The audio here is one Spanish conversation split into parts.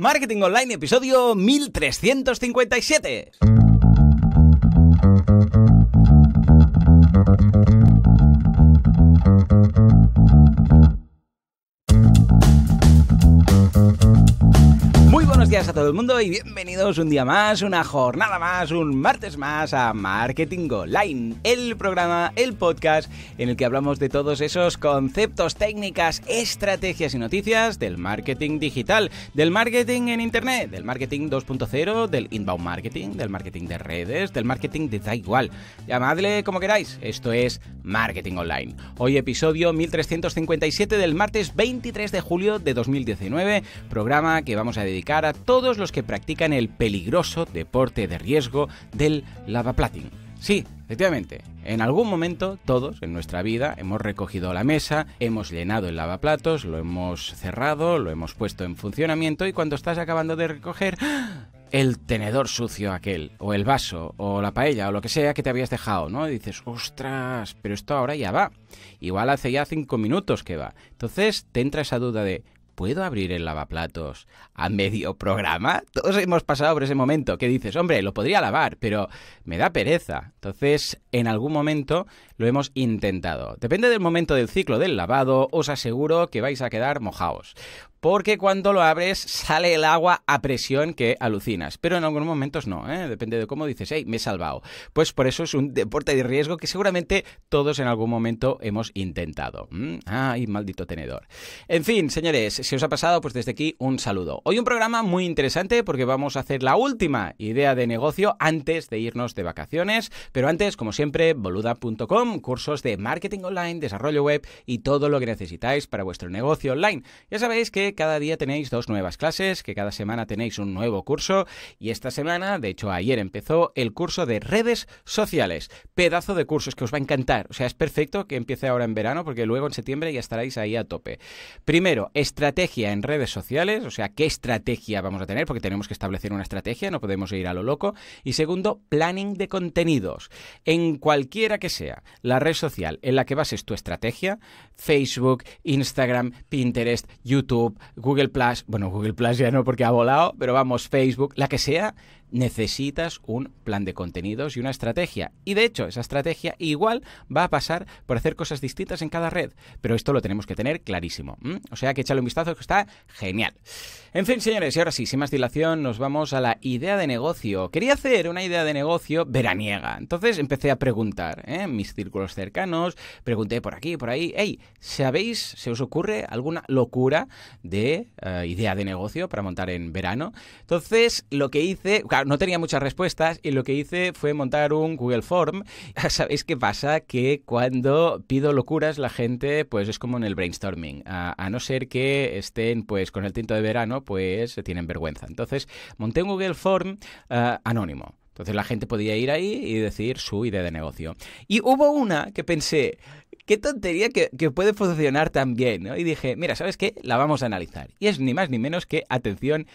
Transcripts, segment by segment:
Marketing Online, episodio 1357. gracias a todo el mundo y bienvenidos un día más, una jornada más, un martes más a Marketing Online, el programa, el podcast en el que hablamos de todos esos conceptos, técnicas, estrategias y noticias del marketing digital, del marketing en Internet, del marketing 2.0, del inbound marketing, del marketing de redes, del marketing de da igual. Llamadle como queráis, esto es Marketing Online. Hoy episodio 1357 del martes 23 de julio de 2019, programa que vamos a dedicar a todos los que practican el peligroso deporte de riesgo del lavaplatín. Sí, efectivamente, en algún momento todos en nuestra vida hemos recogido la mesa, hemos llenado el lavaplatos, lo hemos cerrado, lo hemos puesto en funcionamiento y cuando estás acabando de recoger ¡ah! el tenedor sucio aquel, o el vaso, o la paella, o lo que sea que te habías dejado, ¿no? dices, ostras, pero esto ahora ya va. Igual hace ya cinco minutos que va. Entonces te entra esa duda de, puedo abrir el lavaplatos a medio programa? Todos hemos pasado por ese momento que dices, hombre, lo podría lavar, pero me da pereza. Entonces, en algún momento lo hemos intentado. Depende del momento del ciclo del lavado, os aseguro que vais a quedar mojaos porque cuando lo abres sale el agua a presión que alucinas. Pero en algunos momentos no, ¿eh? depende de cómo dices, hey, me he salvado. Pues por eso es un deporte de riesgo que seguramente todos en algún momento hemos intentado. Mm, ay, maldito tenedor. En fin, señores, si os ha pasado, pues desde aquí un saludo. Hoy un programa muy interesante porque vamos a hacer la última idea de negocio antes de irnos de vacaciones. Pero antes, como siempre, boluda.com, cursos de marketing online, desarrollo web y todo lo que necesitáis para vuestro negocio online. Ya sabéis que cada día tenéis dos nuevas clases, que cada semana tenéis un nuevo curso y esta semana, de hecho ayer empezó el curso de redes sociales. Pedazo de cursos que os va a encantar. O sea, es perfecto que empiece ahora en verano porque luego en septiembre ya estaréis ahí a tope. Primero, estrategia en redes sociales, o sea, qué estrategia vamos a tener porque tenemos que establecer una estrategia, no podemos ir a lo loco. Y segundo, planning de contenidos. En cualquiera que sea la red social en la que bases tu estrategia, Facebook, Instagram, Pinterest, YouTube, Google Plus, bueno, Google Plus ya no porque ha volado, pero vamos, Facebook, la que sea, necesitas un plan de contenidos y una estrategia. Y de hecho, esa estrategia igual va a pasar por hacer cosas distintas en cada red. Pero esto lo tenemos que tener clarísimo. ¿Mm? O sea que échale un vistazo que está genial. En fin, señores, y ahora sí, sin más dilación, nos vamos a la idea de negocio. Quería hacer una idea de negocio veraniega. Entonces empecé a preguntar ¿eh? en mis círculos cercanos, pregunté por aquí, por ahí, hey, ¿sabéis, se os ocurre alguna locura de eh, idea de negocio para montar en verano? Entonces, lo que hice, no tenía muchas respuestas y lo que hice fue montar un Google Form. ¿Sabéis qué pasa? Que cuando pido locuras la gente pues es como en el brainstorming. A, no ser que estén pues con el tinto de verano pues se tienen vergüenza. Entonces monté un Google Form eh, anónimo. Entonces la gente podía ir ahí y decir su idea de negocio. Y hubo una que pensé, qué tontería que, puede funcionar tan bien, Y dije, mira, ¿sabes qué? La vamos a analizar. Y es ni más ni menos que, atención,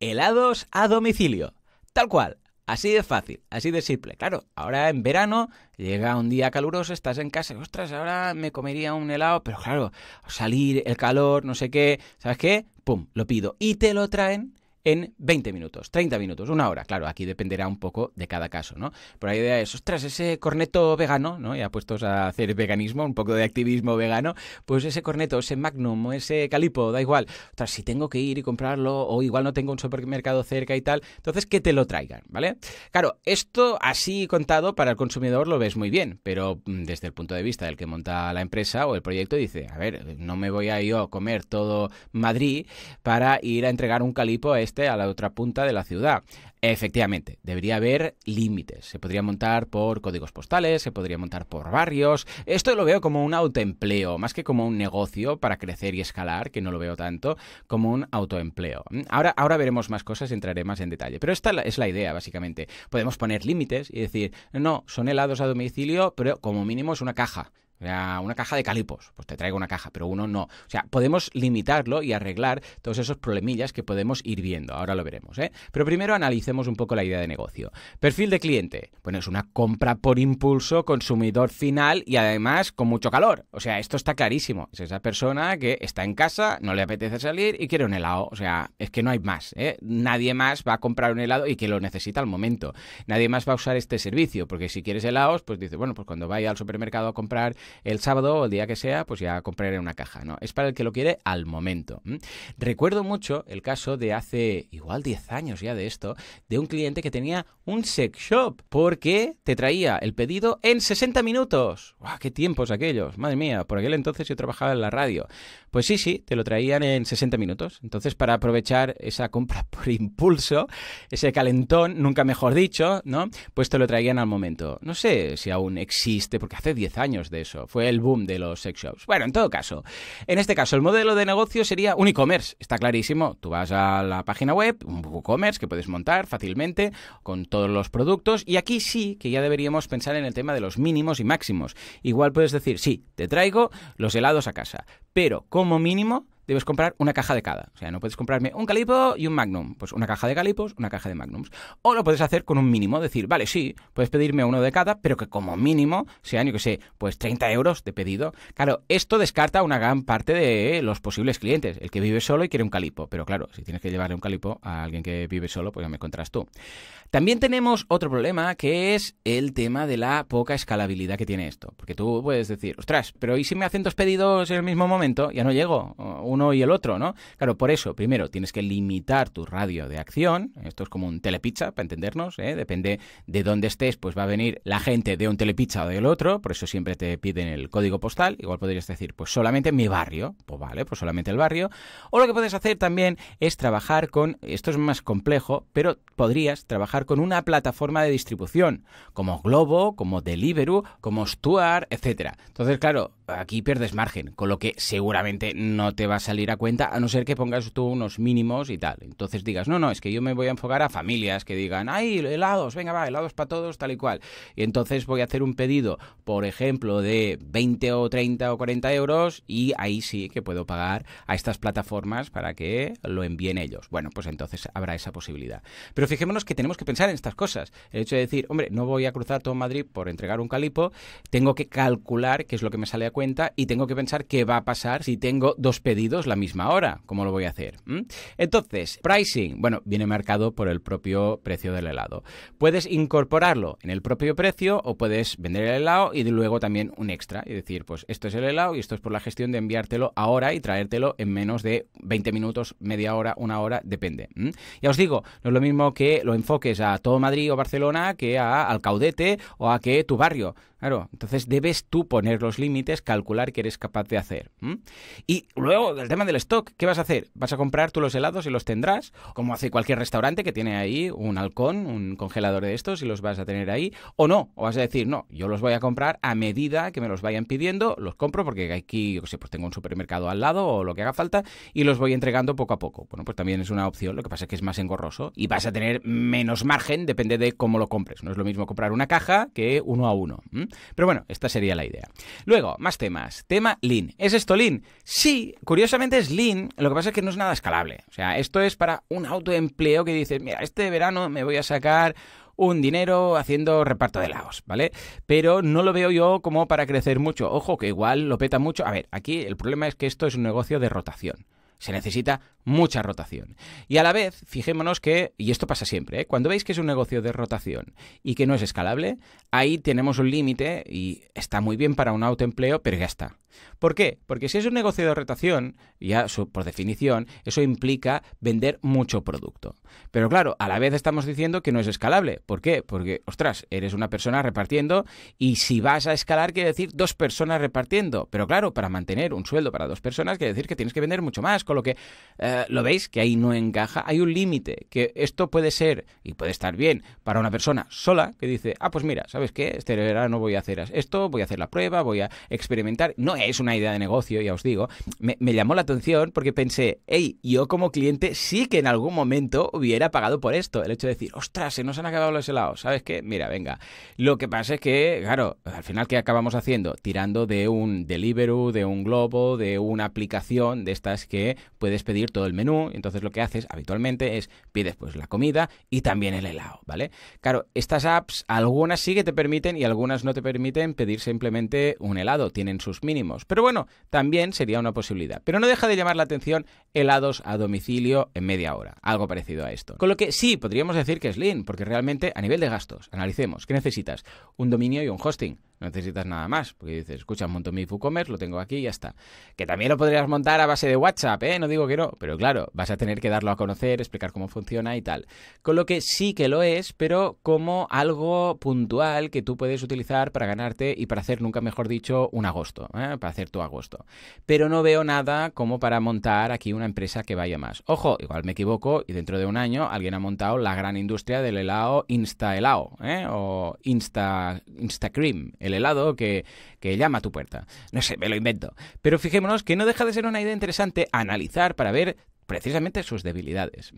helados a domicilio. Tal cual. Así de fácil, así de simple. Claro, ahora en verano llega un día caluroso, estás en casa, ostras, ahora me comería un helado, pero claro, salir, el calor, no sé qué, ¿sabes qué? Pum, lo pido. Y te lo traen en 20 minutos, 30 minutos, una hora. Claro, aquí dependerá un poco de cada caso, ¿no? Pero la idea es, ostras, ese corneto vegano, ¿no? Ya puestos a hacer veganismo, un poco de activismo vegano, pues ese corneto, ese magnum, ese calipo, da igual. Ostras, si tengo que ir y comprarlo, o igual no tengo un supermercado cerca y tal, entonces que te lo traigan, ¿vale? Claro, esto así contado para el consumidor lo ves muy bien, pero mm, desde el punto de vista del que monta la empresa o el proyecto dice, a ver, no me voy a yo comer todo Madrid para ir a entregar un calipo a ese a la otra punta de la ciudad. Efectivamente, debería haber límites. Se podría montar por códigos postales, se podría montar por barrios. Esto lo veo como un autoempleo, más que como un negocio para crecer y escalar, que no lo veo tanto, como un autoempleo. Ahora, ahora veremos más cosas, y entraré más en detalle. Pero esta es la idea, básicamente. Podemos poner límites y decir, no, son helados a domicilio, pero como mínimo es una caja sea, una caja de calipos, pues te traigo una caja, pero uno no. O sea, podemos limitarlo y arreglar todos esos problemillas que podemos ir viendo. Ahora lo veremos, ¿eh? Pero primero analicemos un poco la idea de negocio. Perfil de cliente. Bueno, es una compra por impulso, consumidor final y además con mucho calor. O sea, esto está clarísimo. Es esa persona que está en casa, no le apetece salir y quiere un helado. O sea, es que no hay más, ¿eh? Nadie más va a comprar un helado y que lo necesita al momento. Nadie más va a usar este servicio, porque si quieres helados, pues dice, bueno, pues cuando vaya al supermercado a comprar el sábado o el día que sea, pues ya compraré una caja, ¿no? Es para el que lo quiere al momento. Recuerdo mucho el caso de hace igual 10 años ya de esto, de un cliente que tenía un sex shop porque te traía el pedido en 60 minutos. ¡Guau, qué tiempos aquellos! Madre mía, por aquel entonces yo trabajaba en la radio. Pues sí, sí, te lo traían en 60 minutos. Entonces, para aprovechar esa compra por impulso, ese calentón, nunca mejor dicho, ¿no? Pues te lo traían al momento. No sé si aún existe, porque hace 10 años de eso. Fue el boom de los sex shops. Bueno, en todo caso, en este caso, el modelo de negocio sería un e-commerce. Está clarísimo. Tú vas a la página web, un e-commerce que puedes montar fácilmente con todos los productos. Y aquí sí que ya deberíamos pensar en el tema de los mínimos y máximos. Igual puedes decir, sí, te traigo los helados a casa, pero como mínimo debes comprar una caja de cada. O sea, no puedes comprarme un calipo y un magnum. Pues una caja de calipos, una caja de magnums. O lo puedes hacer con un mínimo, decir, vale, sí, puedes pedirme uno de cada, pero que como mínimo sea yo que sé, pues 30 euros de pedido. Claro, esto descarta una gran parte de los posibles clientes, el que vive solo y quiere un calipo. Pero claro, si tienes que llevarle un calipo a alguien que vive solo, pues ya me encontrarás tú. También tenemos otro problema que es el tema de la poca escalabilidad que tiene esto. Porque tú puedes decir, ostras, pero ¿y si me hacen dos pedidos en el mismo momento? Ya no llego y el otro, ¿no? Claro, por eso, primero, tienes que limitar tu radio de acción. Esto es como un telepicha, para entendernos, ¿eh? Depende de dónde estés, pues va a venir la gente de un telepizza o del otro. Por eso siempre te piden el código postal. Igual podrías decir, pues solamente mi barrio. Pues vale, pues solamente el barrio. O lo que puedes hacer también es trabajar con, esto es más complejo, pero podrías trabajar con una plataforma de distribución, como Globo, como Deliveroo, como Stuart, etc. Entonces, claro, aquí pierdes margen, con lo que seguramente no te va a salir a cuenta, a no ser que pongas tú unos mínimos y tal. Entonces digas, no, no, es que yo me voy a enfocar a familias que digan, ay, helados, venga, va, helados para todos, tal y cual. Y entonces voy a hacer un pedido, por ejemplo, de 20 o 30 o 40 euros y ahí sí que puedo pagar a estas plataformas para que lo envíen ellos. Bueno, pues entonces habrá esa posibilidad. Pero fijémonos que tenemos que pensar en estas cosas. El hecho de decir, hombre, no voy a cruzar todo Madrid por entregar un calipo, tengo que calcular qué es lo que me sale a cuenta y tengo que pensar qué va a pasar si tengo dos pedidos la misma hora, cómo lo voy a hacer. Entonces, pricing, bueno, viene marcado por el propio precio del helado. Puedes incorporarlo en el propio precio o puedes vender el helado y luego también un extra, y decir, pues esto es el helado y esto es por la gestión de enviártelo ahora y traértelo en menos de 20 minutos, media hora, una hora, depende. Ya os digo, no es lo mismo que lo enfoques a todo Madrid o Barcelona que a Alcaudete o a que tu barrio. Claro, entonces debes tú poner los límites, calcular qué eres capaz de hacer. Y luego, el tema del stock, ¿qué vas a hacer? ¿Vas a comprar tú los helados y los tendrás? Como hace cualquier restaurante que tiene ahí un halcón, un congelador de estos y los vas a tener ahí. O no, o vas a decir, no, yo los voy a comprar a medida que me los vayan pidiendo, los compro porque aquí, yo qué sé, pues tengo un supermercado al lado o lo que haga falta y los voy entregando poco a poco. Bueno, pues también es una opción, lo que pasa es que es más engorroso y vas a tener menos margen, depende de cómo lo compres. No es lo mismo comprar una caja que uno a uno. Pero bueno, esta sería la idea. Luego, más temas. Tema Lean. ¿Es esto Lean? Sí, curiosamente es Lean, lo que pasa es que no es nada escalable. O sea, esto es para un autoempleo que dice, mira, este verano me voy a sacar un dinero haciendo reparto de laos, ¿vale? Pero no lo veo yo como para crecer mucho. Ojo, que igual lo peta mucho. A ver, aquí el problema es que esto es un negocio de rotación. Se necesita mucha rotación. Y a la vez, fijémonos que, y esto pasa siempre, ¿eh? cuando veis que es un negocio de rotación y que no es escalable, ahí tenemos un límite y está muy bien para un autoempleo, pero ya está. ¿Por qué? Porque si es un negocio de rotación, ya por definición, eso implica vender mucho producto. Pero claro, a la vez estamos diciendo que no es escalable. ¿Por qué? Porque, ostras, eres una persona repartiendo y si vas a escalar quiere decir dos personas repartiendo. Pero claro, para mantener un sueldo para dos personas quiere decir que tienes que vender mucho más, con lo que... Eh, lo veis que ahí no encaja, hay un límite, que esto puede ser y puede estar bien para una persona sola que dice, ah, pues mira, ¿sabes qué? Este verano voy a hacer esto, voy a hacer la prueba, voy a experimentar. No es una idea de negocio, ya os digo. Me, llamó la atención porque pensé, hey, yo como cliente sí que en algún momento hubiera pagado por esto. El hecho de decir, ostras, se nos han acabado los helados, ¿sabes qué? Mira, venga. Lo que pasa es que, claro, al final, ¿qué acabamos haciendo? Tirando de un delivery, de un Globo, de una aplicación de estas que puedes pedir el menú. Entonces lo que haces habitualmente es pides pues la comida y también el helado, ¿vale? Claro, estas apps, algunas sí que te permiten y algunas no te permiten pedir simplemente un helado, tienen sus mínimos. Pero bueno, también sería una posibilidad. Pero no deja de llamar la atención helados a domicilio en media hora, algo parecido a esto. Con lo que sí, podríamos decir que es lean, porque realmente a nivel de gastos, analicemos, ¿qué necesitas? Un dominio y un hosting no necesitas nada más, porque dices, escucha, monto mi commerce, lo tengo aquí y ya está. Que también lo podrías montar a base de WhatsApp, ¿eh? No digo que no, pero claro, vas a tener que darlo a conocer, explicar cómo funciona y tal. Con lo que sí que lo es, pero como algo puntual que tú puedes utilizar para ganarte y para hacer, nunca mejor dicho, un agosto, ¿eh? para hacer tu agosto. Pero no veo nada como para montar aquí una empresa que vaya más. Ojo, igual me equivoco y dentro de un año alguien ha montado la gran industria del helado Insta helado, ¿eh? o Insta, Insta Cream, el helado que, llama a tu puerta. No sé, me lo invento. Pero fijémonos que no deja de ser una idea interesante analizar para ver precisamente sus debilidades.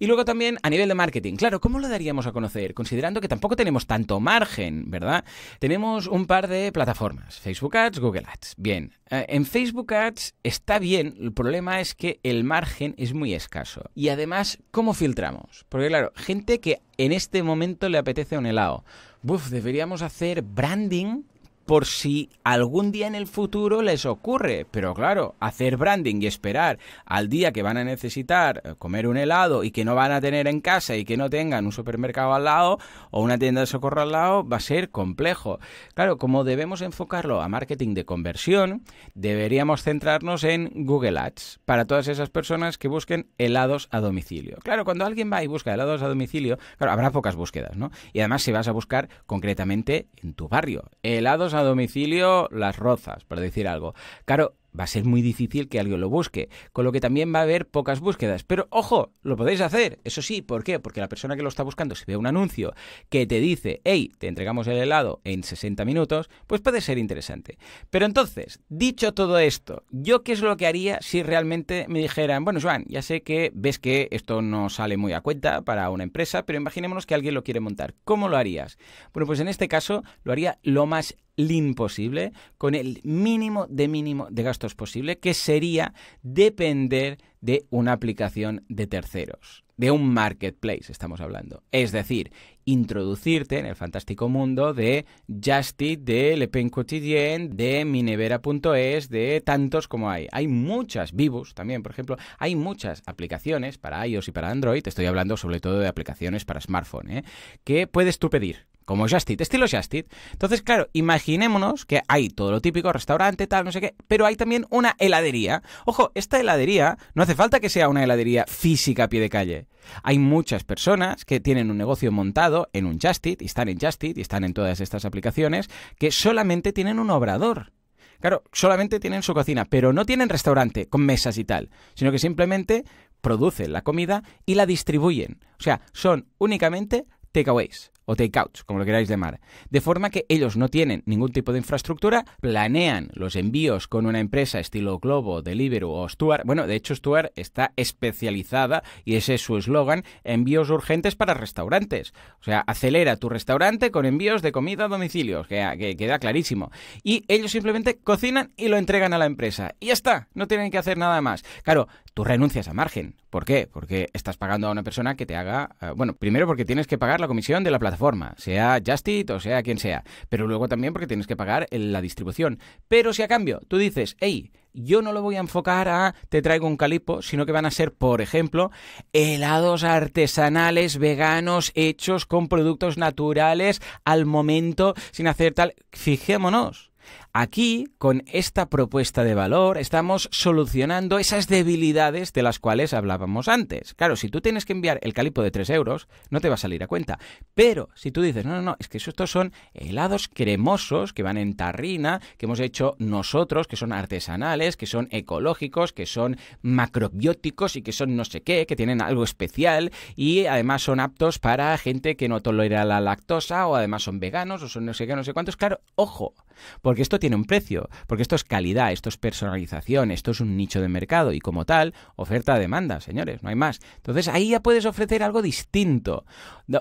Y luego también a nivel de marketing, claro, ¿cómo lo daríamos a conocer? Considerando que tampoco tenemos tanto margen, ¿verdad? Tenemos un par de plataformas, Facebook Ads, Google Ads. Bien, eh, en Facebook Ads está bien, el problema es que el margen es muy escaso. Y además, ¿cómo filtramos? Porque claro, gente que en este momento le apetece un helado ...buf, deberíamos hacer branding por si algún día en el futuro les ocurre. Pero claro, hacer branding y esperar al día que van a necesitar eh, comer un helado y que no van a tener en casa y que no tengan un supermercado al lado o una tienda de socorro al lado va a ser complejo. Claro, como debemos enfocarlo a marketing de conversión, deberíamos centrarnos en Google Ads para todas esas personas que busquen helados a domicilio. Claro, cuando alguien va y busca helados a domicilio, habrá pocas búsquedas, ¿no? Y además si vas a buscar concretamente en tu barrio, helados a domicilio Las Rozas, para decir algo. Claro, va a ser muy difícil que alguien lo busque, con lo que también va a haber pocas búsquedas. Pero ojo, lo podéis hacer, eso sí, ¿por qué? Porque la persona que lo está buscando, si ve un anuncio que te dice, hey, te entregamos el helado en 60 minutos, pues puede ser interesante. Pero entonces, dicho todo esto, ¿yo qué es lo que haría si realmente me dijeran, bueno, Joan, ya sé que ves que esto no sale muy a cuenta para una empresa, pero imaginémonos que alguien lo quiere montar, ¿cómo lo harías? Bueno, pues en este caso lo haría lo más lean posible, con el mínimo de mínimo de gastos posible, que sería depender de una aplicación de terceros, de un marketplace estamos hablando. Es decir, introducirte en el fantástico mundo de Justit, de Le Pen Quotidien, de Minevera.es, de tantos como hay. Hay muchas, Vivus también, por ejemplo, hay muchas aplicaciones para iOS y para Android, estoy hablando sobre todo de aplicaciones para smartphone, ¿eh? que puedes tú pedir como Justit, estilo Justit. Entonces, claro, imaginémonos que hay todo lo típico, restaurante, tal, no sé qué, pero hay también una heladería. Ojo, esta heladería no hace falta que sea una heladería física a pie de calle. Hay muchas personas que tienen un negocio montado en un Justit, y están en Justit, y están en todas estas aplicaciones, que solamente tienen un obrador. Claro, solamente tienen su cocina, pero no tienen restaurante con mesas y tal, sino que simplemente producen la comida y la distribuyen. O sea, son únicamente takeaways o takeouts, como lo queráis llamar. De forma que ellos no tienen ningún tipo de infraestructura, planean los envíos con una empresa estilo Globo, Deliveroo o Stuart. Bueno, de hecho Stuart está especializada, y ese es su eslogan, envíos urgentes para restaurantes. O sea, acelera tu restaurante con envíos de comida a domicilios, que, que queda clarísimo. Y ellos simplemente cocinan y lo entregan a la empresa. Y ya está, no tienen que hacer nada más. Claro, tú renuncias a margen. ¿Por qué? Porque estás pagando a una persona que te haga... Eh, bueno, primero porque tienes que pagar la comisión de la plataforma, sea Justit o sea quien sea, pero luego también porque tienes que pagar la distribución. Pero si a cambio tú dices, hey, yo no lo voy a enfocar a te traigo un calipo, sino que van a ser, por ejemplo, helados artesanales veganos hechos con productos naturales al momento, sin hacer tal... Fijémonos. Aquí, con esta propuesta de valor, estamos solucionando esas debilidades de las cuales hablábamos antes. Claro, si tú tienes que enviar el calipo de 3 euros, no te va a salir a cuenta. Pero si tú dices, no, no, no, es que estos son helados cremosos que van en tarrina, que hemos hecho nosotros, que son artesanales, que son ecológicos, que son macrobióticos y que son no sé qué, que tienen algo especial y además son aptos para gente que no tolera la lactosa o además son veganos o son no sé qué, no sé cuántos. Claro, ojo, porque esto tiene un precio, porque esto es calidad, esto es personalización, esto es un nicho de mercado y como tal, oferta-demanda, señores, no hay más. Entonces ahí ya puedes ofrecer algo distinto.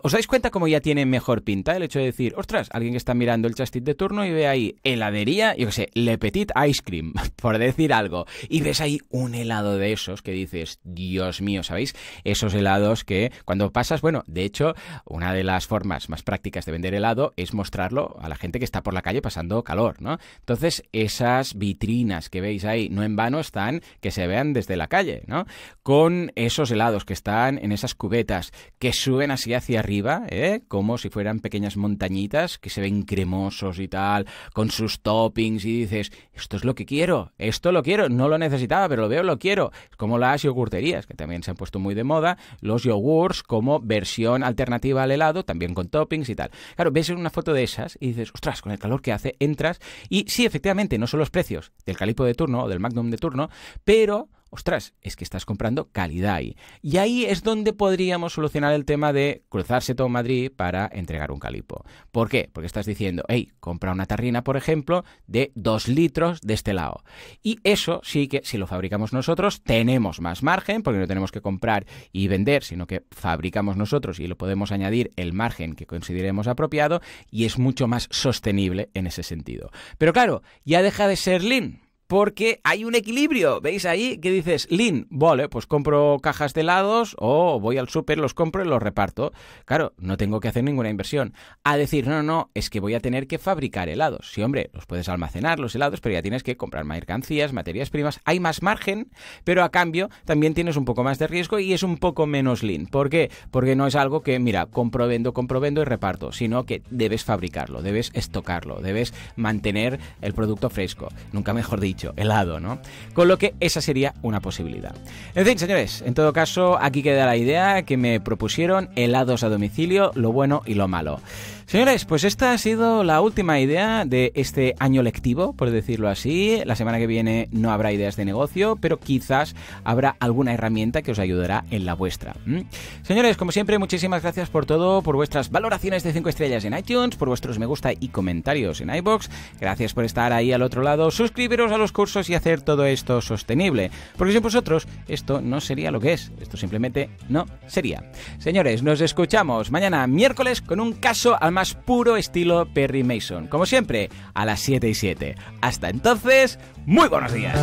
¿Os dais cuenta cómo ya tiene mejor pinta el hecho de decir, ostras, alguien que está mirando el chastit de turno y ve ahí heladería, yo qué sé, Le Petit Ice Cream, por decir algo, y ves ahí un helado de esos que dices, Dios mío, ¿sabéis? Esos helados que cuando pasas, bueno, de hecho, una de las formas más prácticas de vender helado es mostrarlo a la gente que está por la calle pasando calor, ¿no? Entonces, esas vitrinas que veis ahí, no en vano están que se vean desde la calle, ¿no? Con esos helados que están en esas cubetas que suben así hacia arriba, ¿eh? Como si fueran pequeñas montañitas que se ven cremosos y tal, con sus toppings y dices, esto es lo que quiero, esto lo quiero, no lo necesitaba, pero lo veo, lo quiero. como las yogurterías, que también se han puesto muy de moda, los yogurts como versión alternativa al helado, también con toppings y tal. Claro, ves una foto de esas y dices, ostras, con el calor que hace, entras y sí, efectivamente, no son los precios del calipo de turno o del Magnum de turno, pero ostras, es que estás comprando calidad ahí. Y ahí es donde podríamos solucionar el tema de cruzarse todo Madrid para entregar un calipo. ¿Por qué? Porque estás diciendo, hey, compra una tarrina, por ejemplo, de 2 litros de este lado. Y eso sí que, si lo fabricamos nosotros, tenemos más margen, porque no tenemos que comprar y vender, sino que fabricamos nosotros y lo podemos añadir el margen que consideremos apropiado y es mucho más sostenible en ese sentido. Pero claro, ya deja de ser lean porque hay un equilibrio. ¿Veis ahí que dices, lean, vale, pues compro cajas de helados o voy al súper, los compro y los reparto? Claro, no tengo que hacer ninguna inversión. A decir, no, no, es que voy a tener que fabricar helados. Sí, hombre, los puedes almacenar los helados, pero ya tienes que comprar mercancías, materias primas. Hay más margen, pero a cambio también tienes un poco más de riesgo y es un poco menos Lean. ¿Por qué? Porque no es algo que, mira, compro, vendo, compro, vendo y reparto, sino que debes fabricarlo, debes estocarlo, debes mantener el producto fresco. Nunca mejor dicho helado, ¿no? Con lo que esa sería una posibilidad. En fin, señores, en todo caso, aquí queda la idea que me propusieron helados a domicilio, lo bueno y lo malo. Señores, pues esta ha sido la última idea de este año lectivo, por decirlo así. La semana que viene no habrá ideas de negocio, pero quizás habrá alguna herramienta que os ayudará en la vuestra. Señores, como siempre, muchísimas gracias por todo, por vuestras valoraciones de 5 estrellas en iTunes, por vuestros me gusta y comentarios en iBox. Gracias por estar ahí al otro lado, suscribiros a los cursos y hacer todo esto sostenible, porque sin vosotros esto no sería lo que es, esto simplemente no sería. Señores, nos escuchamos mañana miércoles con un caso a más puro estilo Perry Mason. Como siempre, a las 7 y 7. Hasta entonces, muy buenos días.